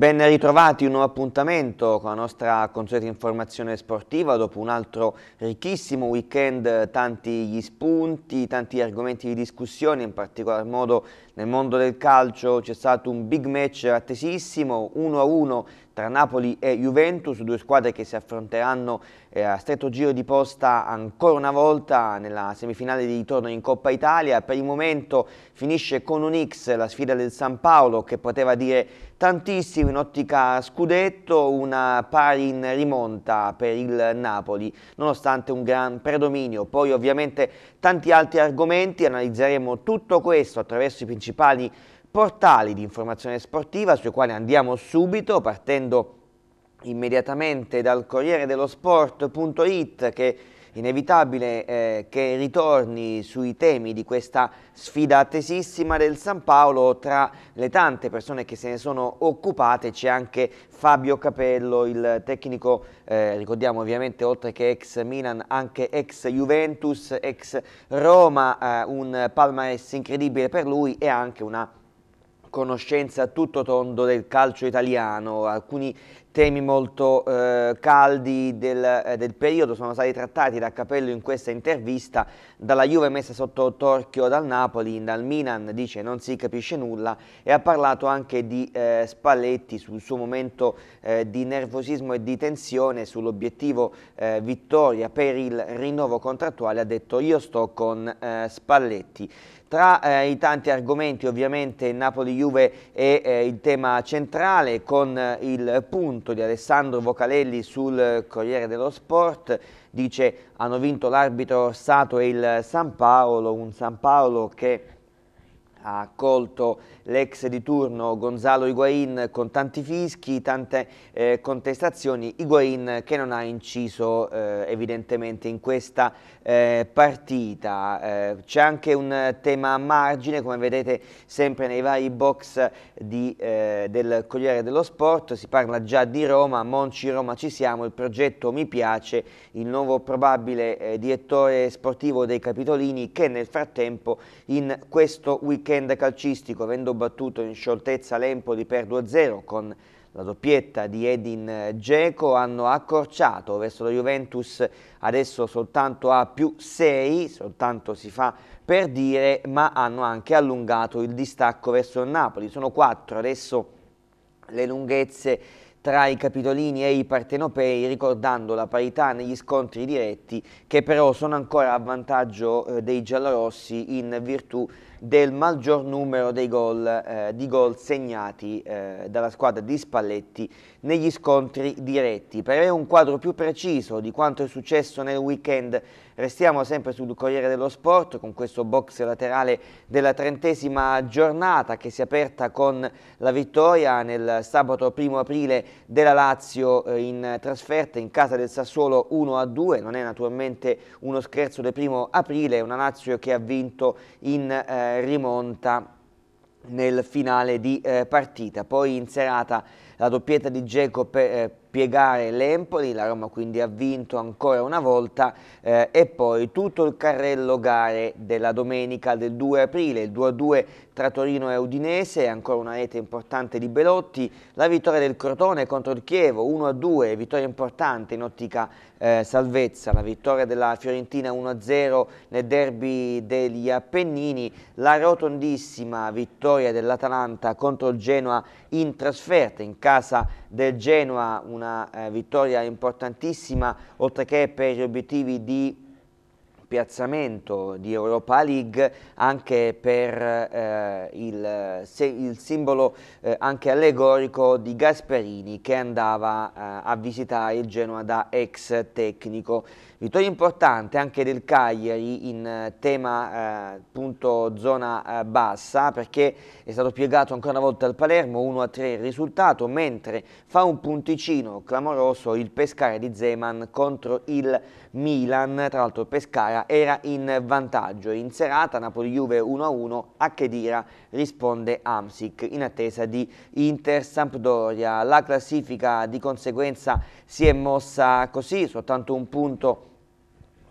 Ben ritrovati un nuovo appuntamento con la nostra consueta informazione sportiva dopo un altro ricchissimo weekend, tanti gli spunti, tanti argomenti di discussione, in particolar modo nel mondo del calcio c'è stato un big match attesissimo, 1-1 tra Napoli e Juventus, due squadre che si affronteranno eh, a stretto giro di posta ancora una volta nella semifinale di ritorno in Coppa Italia. Per il momento finisce con un X la sfida del San Paolo che poteva dire tantissimo in ottica scudetto, una pari in rimonta per il Napoli, nonostante un gran predominio. Poi ovviamente tanti altri argomenti, analizzeremo tutto questo attraverso i principali portali di informazione sportiva sui quali andiamo subito partendo immediatamente dal Corriere dello Sport.it che inevitabile eh, che ritorni sui temi di questa sfida attesissima del San Paolo. Tra le tante persone che se ne sono occupate c'è anche Fabio Capello, il tecnico, eh, ricordiamo ovviamente oltre che ex Milan, anche ex Juventus, ex Roma, eh, un palmarès incredibile per lui e anche una conoscenza a tutto tondo del calcio italiano, alcuni temi molto eh, caldi del, eh, del, periodo sono stati trattati da Capello in questa intervista, dalla Juve messa sotto torchio dal Napoli, dal Milan dice non si capisce nulla e ha parlato anche di eh, Spalletti sul suo momento eh, di nervosismo e di tensione sull'obiettivo eh, vittoria per il rinnovo contrattuale, ha detto io sto con eh, Spalletti. Tra eh, i tanti argomenti ovviamente Napoli-Juve è eh, il tema centrale con il punto appunto di Alessandro Vocalelli sul Corriere dello Sport, dice hanno vinto l'arbitro Sato e il San Paolo, un San Paolo che ha accolto l'ex di turno Gonzalo Higuain con tanti fischi, tante eh, contestazioni, Higuain che non ha inciso eh, evidentemente in questa eh, partita. Eh, c'è anche un tema a margine, come vedete sempre nei vari box di, eh, del Corriere dello Sport, si parla già di Roma, Monci Roma ci siamo, il progetto mi piace, il nuovo probabile eh, direttore sportivo dei Capitolini che nel frattempo in questo weekend weekend calcistico avendo battuto in scioltezza l'Empoli per 2-0 con la doppietta di Edin Dzeko hanno accorciato verso la Juventus adesso soltanto a più 6 soltanto si fa per dire ma hanno anche allungato il distacco verso il Napoli sono 4 adesso le lunghezze tra i capitolini e i partenopei ricordando la parità negli scontri diretti che però sono ancora a vantaggio eh, dei giallorossi in virtù del maggior numero gol, eh, di gol segnati eh, dalla squadra di Spalletti negli scontri diretti. Per avere un quadro più preciso di quanto è successo nel weekend Restiamo sempre sul Corriere dello Sport con questo box laterale della trentesima giornata che si è aperta con la vittoria nel sabato 1 aprile della Lazio eh, in trasferta in casa del Sassuolo 1-2. Non è naturalmente uno scherzo del 1 aprile, è una Lazio che ha vinto in eh, rimonta nel finale di eh, partita. Poi in serata la doppietta di Geco eh, piegare l'Empoli, la Roma quindi ha vinto ancora una volta eh, e poi tutto il carrello gare della domenica del 2 aprile, il 2-2 tra Torino e Udinese, ancora una rete importante di Belotti, la vittoria del Crotone contro il Chievo 1-2, vittoria importante in ottica eh, salvezza, la vittoria della Fiorentina 1-0 nel derby degli Appennini, la rotondissima vittoria dell'Atalanta contro il Genoa in trasferta in casa del Genoa, una eh, vittoria importantissima oltre che per gli obiettivi di piazzamento di Europa League anche per eh, il, se, il, simbolo eh, anche allegorico di Gasperini che andava eh, a visitare il Genoa da ex tecnico. Vittoria importante anche del Cagliari in eh, tema eh, appunto zona eh, bassa perché è stato piegato ancora una volta al Palermo 1-3 il risultato mentre fa un punticino clamoroso il Pescara di Zeman contro il Milan tra l'altro Pescara era in vantaggio in serata Napoli-Juve 1-1 a Chedira risponde Amsic in attesa di Inter-Sampdoria la classifica di conseguenza si è mossa così soltanto un punto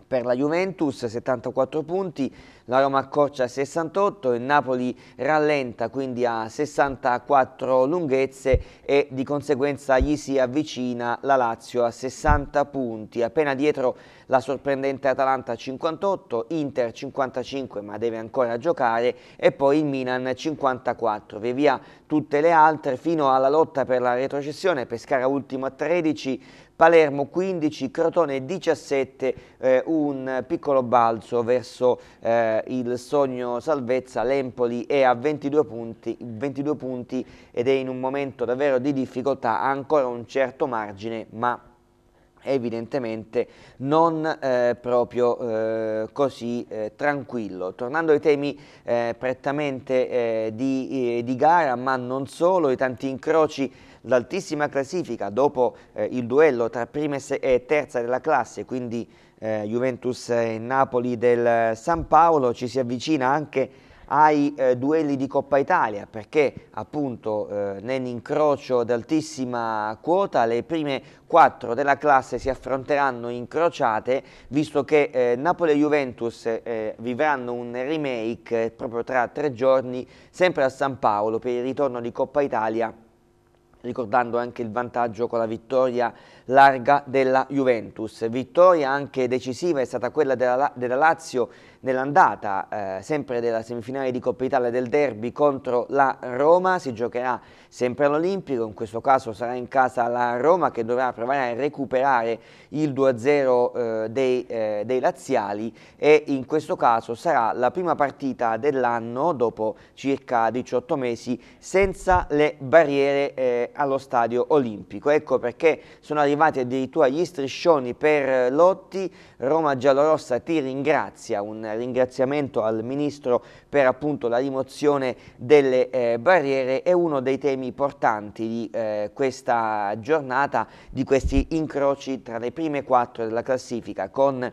per la Juventus, 74 punti, la Roma accorcia 68, il Napoli rallenta quindi a 64 lunghezze e di conseguenza gli si avvicina la Lazio a 60 punti, appena dietro la sorprendente Atalanta a 58, Inter 55 ma deve ancora giocare e poi il Milan 54, via via tutte le altre fino alla lotta per la retrocessione, Pescara ultimo a 13, Palermo 15, Crotone 17, eh, un piccolo balzo verso eh, il sogno salvezza, l'Empoli è a 22 punti, 22 punti ed è in un momento davvero di difficoltà, ha ancora un certo margine ma evidentemente non eh, proprio eh, così eh, tranquillo. Tornando ai temi eh, prettamente eh, di, eh, di gara, ma non solo, i tanti incroci l'altissima classifica dopo eh, il duello tra prima e terza della classe, quindi eh, Juventus e Napoli del San Paolo, ci si avvicina anche ai eh, duelli di Coppa Italia perché appunto eh, nell'incrocio d'altissima quota le prime quattro della classe si affronteranno incrociate visto che eh, Napoli e Juventus eh, vivranno un remake proprio tra tre giorni sempre a San Paolo per il ritorno di Coppa Italia ricordando anche il vantaggio con la vittoria larga della Juventus. Vittoria anche decisiva è stata quella della, della Lazio nell'andata eh, sempre della semifinale di Coppa Italia del derby contro la Roma, si giocherà sempre all'Olimpico, in questo caso sarà in casa la Roma che dovrà provare a recuperare il 2-0 eh, dei, eh, dei, laziali e in questo caso sarà la prima partita dell'anno dopo circa 18 mesi senza le barriere eh, allo stadio olimpico. Ecco perché sono arrivati addirittura gli striscioni per eh, Lotti, Roma Giallorossa ti ringrazia, un ringraziamento al Ministro per appunto la rimozione delle eh, barriere è uno dei temi portanti di eh, questa giornata, di questi incroci tra le prime quattro della classifica con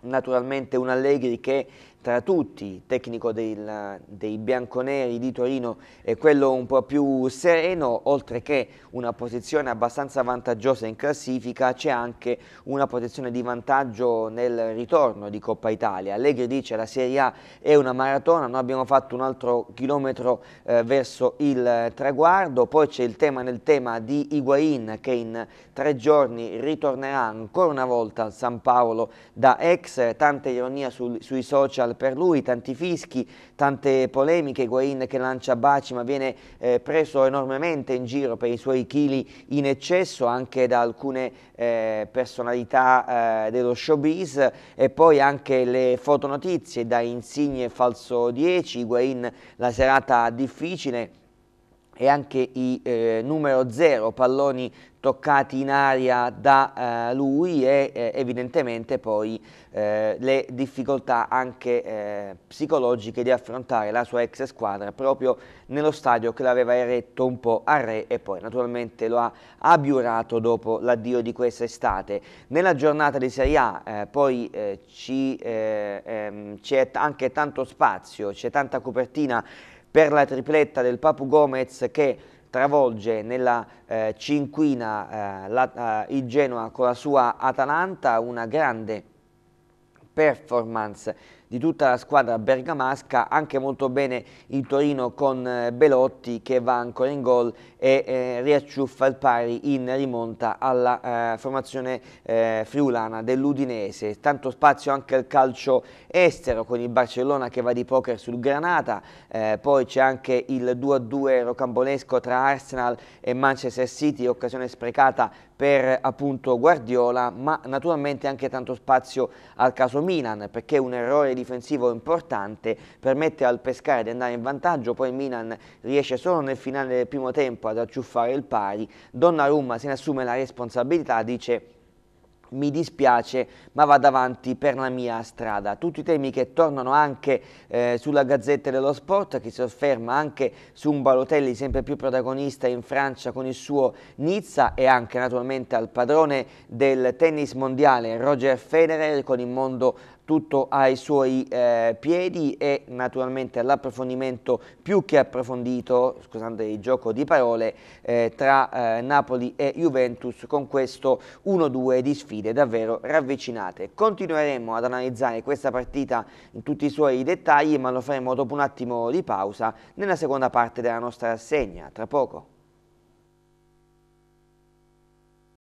naturalmente un Allegri che tra tutti, il tecnico del, dei bianconeri di Torino è quello un po' più sereno, oltre che una posizione abbastanza vantaggiosa in classifica, c'è anche una posizione di vantaggio nel ritorno di Coppa Italia. Allegri dice che la Serie A è una maratona, noi abbiamo fatto un altro chilometro eh, verso il traguardo, poi c'è il tema nel tema di Higuain che in tre giorni ritornerà ancora una volta al San Paolo da ex, tanta ironia sul, sui social per lui, tanti fischi, tante polemiche, Guain che lancia baci ma viene eh, preso enormemente in giro per i suoi chili in eccesso anche da alcune eh, personalità eh, dello showbiz e poi anche le fotonotizie da Insigne falso 10, Guain la serata difficile e anche i eh, numero zero palloni toccati in aria da eh, lui e eh, evidentemente poi eh, le difficoltà anche eh, psicologiche di affrontare la sua ex squadra proprio nello stadio che l'aveva eretto un po' a re e poi naturalmente lo ha abiurato dopo l'addio di questa estate. Nella giornata di Serie A eh, poi ehm, c'è ehm, anche tanto spazio, c'è tanta copertina per la tripletta del Papu Gomez che travolge nella eh, cinquina eh, la, eh, il Genoa con la sua Atalanta, una grande performance di tutta la squadra bergamasca, anche molto bene il Torino con eh, Belotti che va ancora in gol e eh, riacciuffa il pari in rimonta alla eh, formazione eh, friulana dell'Udinese. Tanto spazio anche al calcio estero con il Barcellona che va di poker sul Granata, eh, poi c'è anche il 2-2 rocambolesco tra Arsenal e Manchester City, occasione sprecata per appunto Guardiola, ma naturalmente anche tanto spazio al caso Milan perché un errore di difensivo importante, permette al Pescara di andare in vantaggio, poi il Milan riesce solo nel finale del primo tempo ad acciuffare il pari, Donnarumma se ne assume la responsabilità, dice mi dispiace ma vado avanti per la mia strada. Tutti temi che tornano anche eh, sulla Gazzetta dello Sport che si sofferma anche su un Balotelli sempre più protagonista in Francia con il suo Nizza e anche naturalmente al padrone del tennis mondiale Roger Federer con il mondo tutto ai suoi eh, piedi e naturalmente l'approfondimento più che approfondito, scusate il gioco di parole, eh, tra eh, Napoli e Juventus con questo 1-2 di sfide davvero ravvicinate. Continueremo ad analizzare questa partita in tutti i suoi dettagli ma lo faremo dopo un attimo di pausa nella seconda parte della nostra rassegna, tra poco.